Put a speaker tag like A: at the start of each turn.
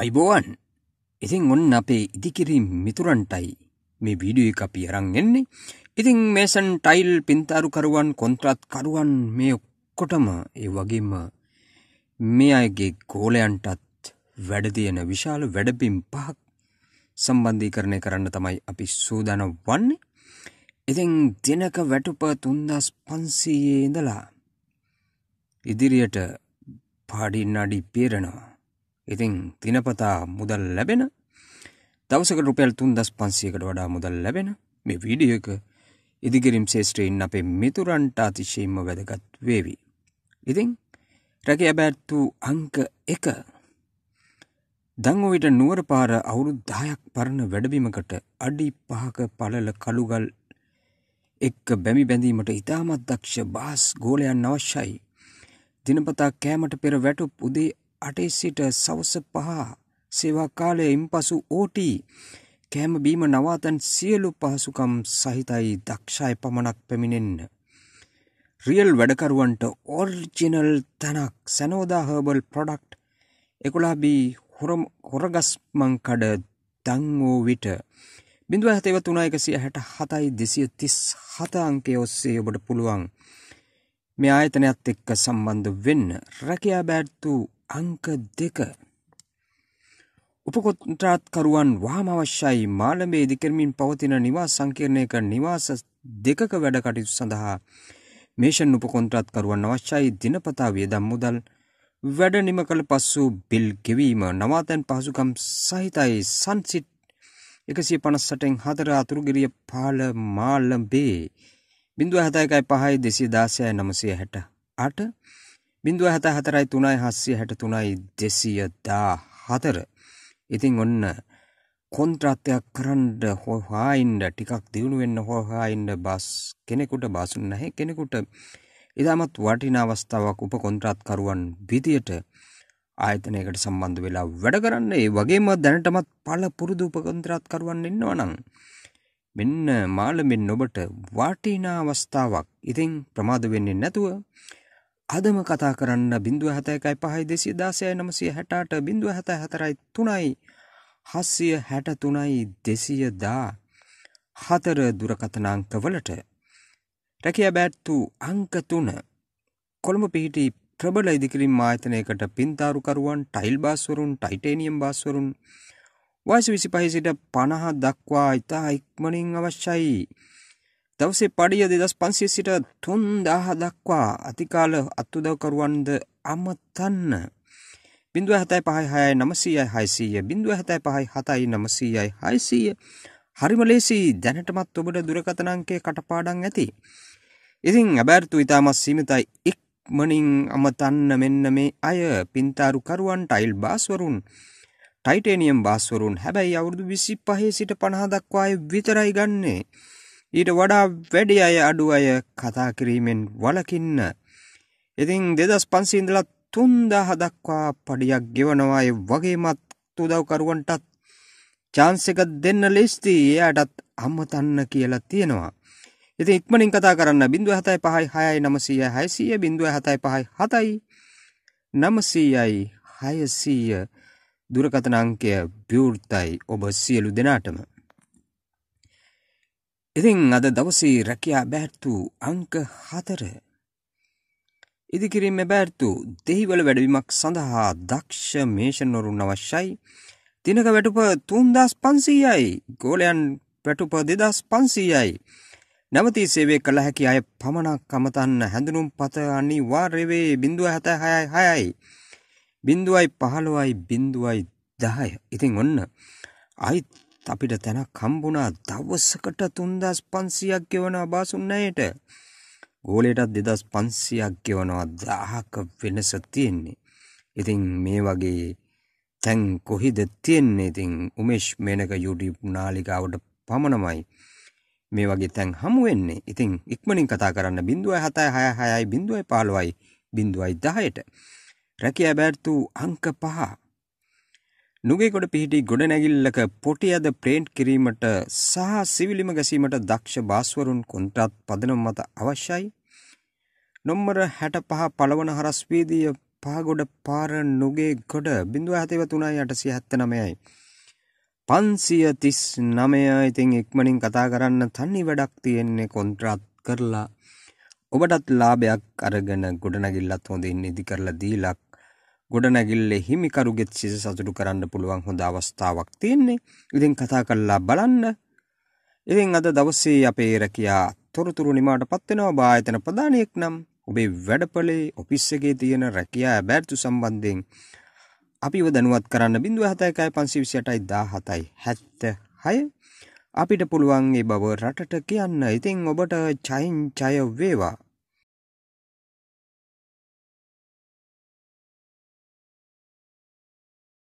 A: අයිබෝවන් ඉතින් ඔන්න අපේ ඉදිකිරීම් මිතුරන්ටයි මේ වීඩිය එක අපි අරංගෙන්නේ ඉතිං මේසන් ටයිල් පින්තාරුකරුවන් කොන්ත්‍රත් කරුවන් මේ ඔක්කොටම ඒ වගේම මේ අයගේ ගෝලයන්ටත් වැඩතියන විශාල වැඩපිම් පහක් සම්බන්ධීකරණය කරන්න තමයි අපි සූදාන වන්නේ ඉතිං දෙනක වැටුප තුන්දස් පන්සීයේ ඉඳලා ඉදිරියට පාඩින් අඩි පේරෙනවා ඉතිං තිනපතා මුදල් ලැබෙන දවසක රුපැල් තුන් දස් පන්සියකට වඩා මුදල් ලැබෙන මේ වීඩියෝ එක ඉදිකිරම් ශේෂත්‍රයෙන් අපේ මිතුරන්ට අතිශයෙන්ම වැදගත් වේවි. ඉතිං රැක ඇබැත්තු අංක එක දංගවිට නුවර පාර අවුරුද්ධායක් පරණ වැඩබිමකට අඩි පහක පලල කළුගල් එක්ක බැමි බැඳීමට ඉතාමත් දක්ෂ බාස් ගෝලයන් අවශ්‍යයි. දිනපතා කෑමට පෙර වැටුප් උදේ අටේ සිට සවස පහ සේවා කාලයෙන් පසු ඕටි කෑම බීම නවාතන් සියලු පහසුකම් සහිතයි දක්ෂාය පමණක් පැමිණෙන්න. රියල් වැඩකරුවන්ට ඕර්ජිනල් තැනක් සැනෝදා හර්බල් ප්‍රොඩක්් එකුලාබී හොරගස්මංකඩ දංවූ විට බිඳුව ඇතව තුනායකසිය හැට හතයි දෙසිය තිස් හතාංකය ඔස්සේ ඔබට පුළුවන් මේ ආයතනයක්ත් එක්ක සම්බන්ධ වෙන්න රැකයා බෑත්තුූ අංක දෙක උපකොන්ත්‍රාත්කරුවන් වාම අවශ්‍යයි මාළඹේ ඉදිකරමින් පවතින නිවාස සංකීර්ණයක නිවාස දෙකක වැඩ කටයුතු සඳහා මේෂන් උපකොන්ත්‍රාත්කරුවන් අවශ්‍යයි දිනපතා වියදම් මුදල් වැඩ නිම කළ පස්සු බිල් ගෙවීම නවාතැන් පහසුකම් සහිතයි සන්සිට් එකසිය පනස්සටෙන් හතර අතුරුගිරිය පාල මාල්ලම්බේ බිඳුව හතයකයි පහයි දෙසි දාසය නමසය හැට අට බිඳුව හැත හතරයි තුනයි හස්සිය හැට තුනයි දෙසිය දා හතර ඉතිං ඔන්න කොන්ත්‍රත්වයක් කරන්ඩ හොහායින්ඩ ටිකක් දියුණු වෙන්න හොහායින්ඩ බස් කෙනෙකුට බසුන් නැහැ කෙනෙකුට ඉතාමත් වටින අවස්ථාවක් උප කොන්ත්‍රාත්කරුවන් විදියට ආයතනයකට සම්බන්ධ වෙලා වැඩ කරන්න ඒ වගේම දැනටමත් පල පුරුදු උපකොන්ත්‍රාත් කරුවන් ඉන්නවනම් මෙන්න මාලමෙන් නොබට වාටිනා අවස්ථාවක් ඉතිං ප්‍රමාද වෙන්නේ නැතුව අදම කතා කරන්න බිඳුව හැතැකයි පහයි දෙසිය දාසයයි නමසය හැටාට බිඳුව හැත හැතරයි තුනයි හස්සිය හැට තුනයි දෙසිය දා හතර දුරකතනාංකවලට රැකිය බැත්තුූ අංක තුන කොළඹ පිහිටි ප්‍රබල ඉදිකිරින් ආයතනයකට පින්තාරුකරුවන් ටයිල් බාස්වරුන් ටයිටේනියම් බාස්වරුන් වයස විසි පහසිට පණහ දක්වා ඉතා ඉක්මනින් අවශ්‍යයි දවසේ පඩිය දෙදස් පන්සිය සිට තුන් දාහ දක්වා අතිකාල අත්තුදවකරුවන්ද අමතන්න. බිින්දුව හැතයි පහයි හයයි නමසීයයි හයිසීය බිින්දුව හැතයි පහයි හතයි නමසීයයි හයිසීය හරිමලේසී දැනටමත් ඔබට දුරකතනංකේ කටපාඩන් ඇති. ඉතින් ඇබැර්තු ඉතාමත් සීමිතයි එක් මනින් අමතන්න මෙන්න මේ අය පින්තාරුකරුවන් ටයිල් බාස්වරුන් ටයිටේනියම් බාස්වරුන් හැබැයි අවුරුදු විසි පහේ සිට පණහ දක්වාය විතරයි ගන්නේ ඊට වඩා වැඩි අය අඩු අය කතා කිරීමෙන් වලකින්න. ඉතින් දෙදස් පන්සීඉඳලත් තුන්දා හදක්වා පඩියක් ගෙවනවාය වගේමත් තුදවකරුවන්ටත් චාන්සක දෙන්න ලෙස්ති එයාටත් අම්මතන්න කියලා තියෙනවා. ඉති ඉක්මනින් කතා කරන්න බිඳුව හතයි පහයි හයයි නමසීය හැසිය බිඳුව හතයි පහයි හතයි නමසීයයි හයසීය දුරකතනංකය බිවෘත්තයි ඔබ සියලු දෙනාටම ඉතින් අද දවසේ රැකයා බැහැත්තු අංක හතර ඉදිකිරීම බැත්තු දෙහිවල වැඩවීමක් සඳහා දක්ෂ මේෂනොරුන් අවශ්‍යයි තිනක වැටුප තුන්දස් පන්සීයයි ගෝලයන් වැටුප දෙදස් පන්සීයයි නැවති සේවේ කළ හැකි අය පමණක් කමතන්න හැඳුනුම් පත අනි වාර්යවේ බිඳුව හැත හයයි හයයි බිඳුවයි පහළුවයි බිඳුවයි දහය ඉතින් ඔන්න අයිත් අපිට තැනක් හම්බුණා දවසකට 3500ක් ගෙවනවා බාසුන් ණයට. ගෝලයටත් 2500ක් ගෙවනවා 1000ක වෙනස තියෙන්නේ. ඉතින් මේ වගේ තැන් කොහිද තියෙන්නේ? ඉතින් උමේෂ් මේනක YouTube නාලිකාවට පමණමයි මේ වගේ තැන් හමු වෙන්නේ. ඉතින් ඉක්මනින් කතා කරන්න 0.7666 0.15යි 0.10ට. රැකියා බෑර්තු අංක 5 නුගේගොඩ පිහිටි ගොඩනැගිල්ලක පොටියද ප්‍රේන්ට් කිරීමට සහ සිවිලිම ගැසීමට දක්ෂ බාස්වරුන් කොන්ත්‍රාත් පදනම් මත අවශ්‍යයි. නොම්මර 65 පළවන හරස් වීදිය පහගොඩ පාර නුගේගොඩ 0.63879යි. 539 ඉතින් ඉක්මනින් කතා කරන්න තනි වැඩක් තියෙන්නේ කොන්ත්‍රාත් කරලා ඔබටත් ලාභයක් අරගෙන ගොඩනැගිල්ලත් හොඳින් ඉදි කරලා දීලා ගොඩනැගිල්ලේ හිමිකරුගෙත් සිස සතුටු කරන්න පුළුවන් හොඳ අවස්ථාවක් තියෙන්නේ. ඉතින් කතා කරලා බලන්න. ඉතින් අද දවසේ අපේ රැකියා තොරතුරු නිමාටපත් වෙනවා බායතන ප්‍රධානියෙක් නම් ඔබේ වැඩපලේ ඔෆිස් එකේ තියෙන රැකියා අබෑර්තු සම්බන්ධයෙන් අපිව දැනුවත් කරන්න 071 අපිට පුළුවන් ඒ බව රටට කියන්න. ඉතින් ඔබට චයින් චය වේවා.